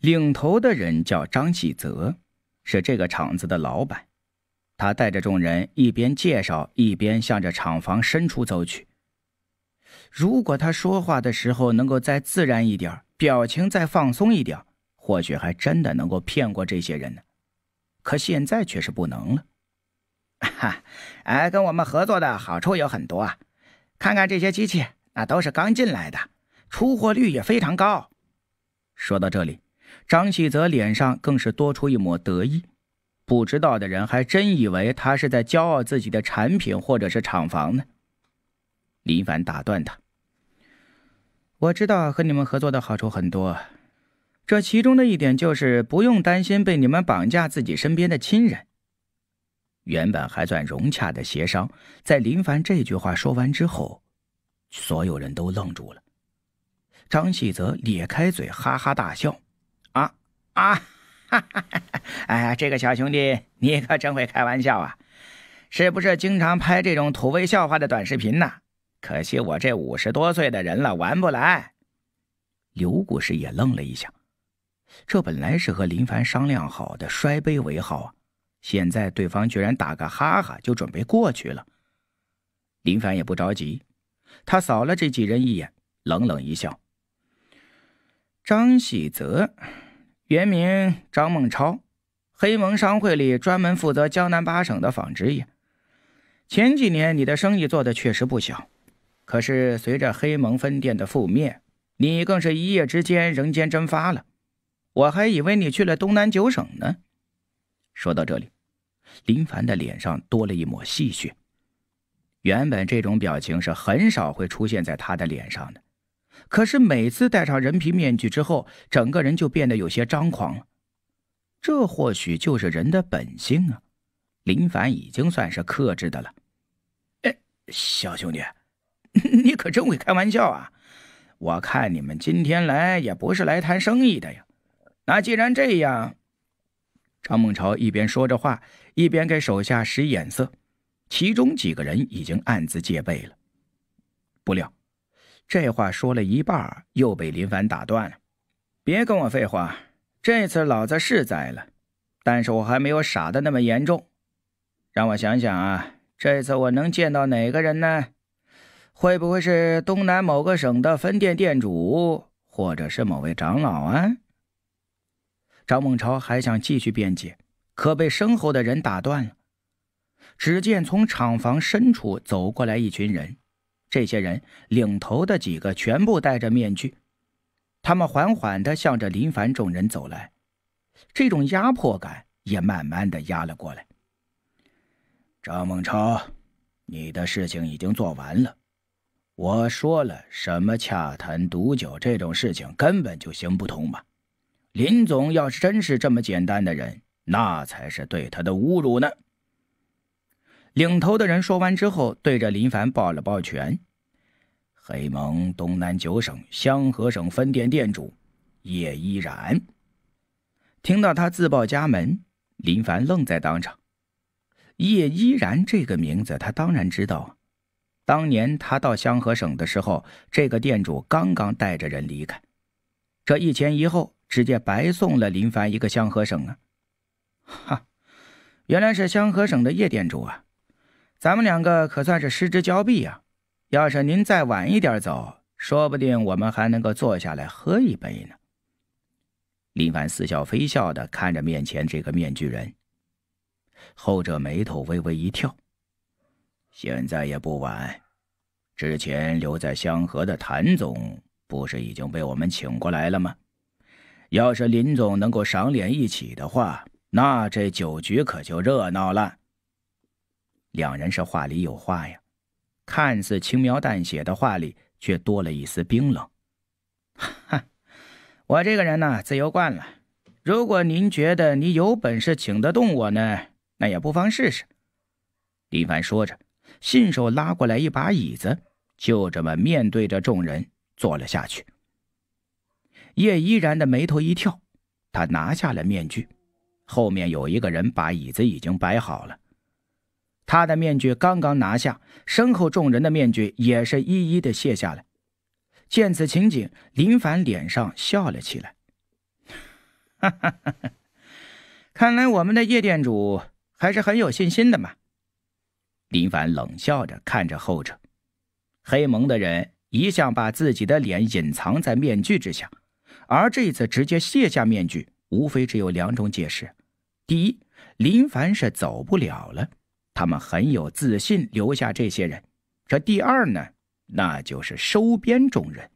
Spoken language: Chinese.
领头的人叫张启泽，是这个厂子的老板。他带着众人一边介绍，一边向着厂房深处走去。如果他说话的时候能够再自然一点，表情再放松一点，或许还真的能够骗过这些人呢。可现在却是不能了。哈，哎，跟我们合作的好处有很多啊。看看这些机器，那都是刚进来的，出货率也非常高。说到这里。张喜泽脸上更是多出一抹得意，不知道的人还真以为他是在骄傲自己的产品或者是厂房呢。林凡打断他：“我知道和你们合作的好处很多，这其中的一点就是不用担心被你们绑架自己身边的亲人。”原本还算融洽的协商，在林凡这句话说完之后，所有人都愣住了。张喜泽咧开嘴哈哈大笑。啊，哈哈！哎，这个小兄弟，你可真会开玩笑啊！是不是经常拍这种土味笑话的短视频呢？可惜我这五十多岁的人了，玩不来。刘故事也愣了一下，这本来是和林凡商量好的摔杯为号啊，现在对方居然打个哈哈就准备过去了。林凡也不着急，他扫了这几人一眼，冷冷一笑：“张喜泽。”原名张孟超，黑盟商会里专门负责江南八省的纺织业。前几年你的生意做得确实不小，可是随着黑盟分店的覆灭，你更是一夜之间人间蒸发了。我还以为你去了东南九省呢。说到这里，林凡的脸上多了一抹戏谑。原本这种表情是很少会出现在他的脸上的。可是每次戴上人皮面具之后，整个人就变得有些张狂了。这或许就是人的本性啊！林凡已经算是克制的了。哎，小兄弟，你可真会开玩笑啊！我看你们今天来也不是来谈生意的呀。那既然这样，张梦潮一边说着话，一边给手下使眼色，其中几个人已经暗自戒备了。不料。这话说了一半又被林凡打断了。别跟我废话，这次老子是栽了，但是我还没有傻的那么严重。让我想想啊，这次我能见到哪个人呢？会不会是东南某个省的分店店主，或者是某位长老啊？张梦超还想继续辩解，可被身后的人打断了。只见从厂房深处走过来一群人。这些人领头的几个全部戴着面具，他们缓缓地向着林凡众人走来，这种压迫感也慢慢地压了过来。张梦超，你的事情已经做完了，我说了什么？洽谈毒酒这种事情根本就行不通嘛。林总要是真是这么简单的人，那才是对他的侮辱呢。领头的人说完之后，对着林凡抱了抱拳。黑蒙东南九省香河省分店店主叶依然。听到他自报家门，林凡愣在当场。叶依然这个名字，他当然知道。当年他到香河省的时候，这个店主刚刚带着人离开。这一前一后，直接白送了林凡一个香河省啊！哈，原来是香河省的叶店主啊！咱们两个可算是失之交臂呀！要是您再晚一点走，说不定我们还能够坐下来喝一杯呢。林凡似笑非笑的看着面前这个面具人，后者眉头微微一跳。现在也不晚，之前留在香河的谭总不是已经被我们请过来了吗？要是林总能够赏脸一起的话，那这酒局可就热闹了。两人是话里有话呀，看似轻描淡写的话里却多了一丝冰冷。哈，我这个人呢，自由惯了。如果您觉得你有本事请得动我呢，那也不妨试试。林凡说着，信手拉过来一把椅子，就这么面对着众人坐了下去。叶依然的眉头一跳，他拿下了面具。后面有一个人把椅子已经摆好了。他的面具刚刚拿下，身后众人的面具也是一一的卸下来。见此情景，林凡脸上笑了起来：“哈哈，看来我们的夜店主还是很有信心的嘛。”林凡冷笑着看着后者。黑蒙的人一向把自己的脸隐藏在面具之下，而这次直接卸下面具，无非只有两种解释：第一，林凡是走不了了。他们很有自信留下这些人。这第二呢，那就是收编众人。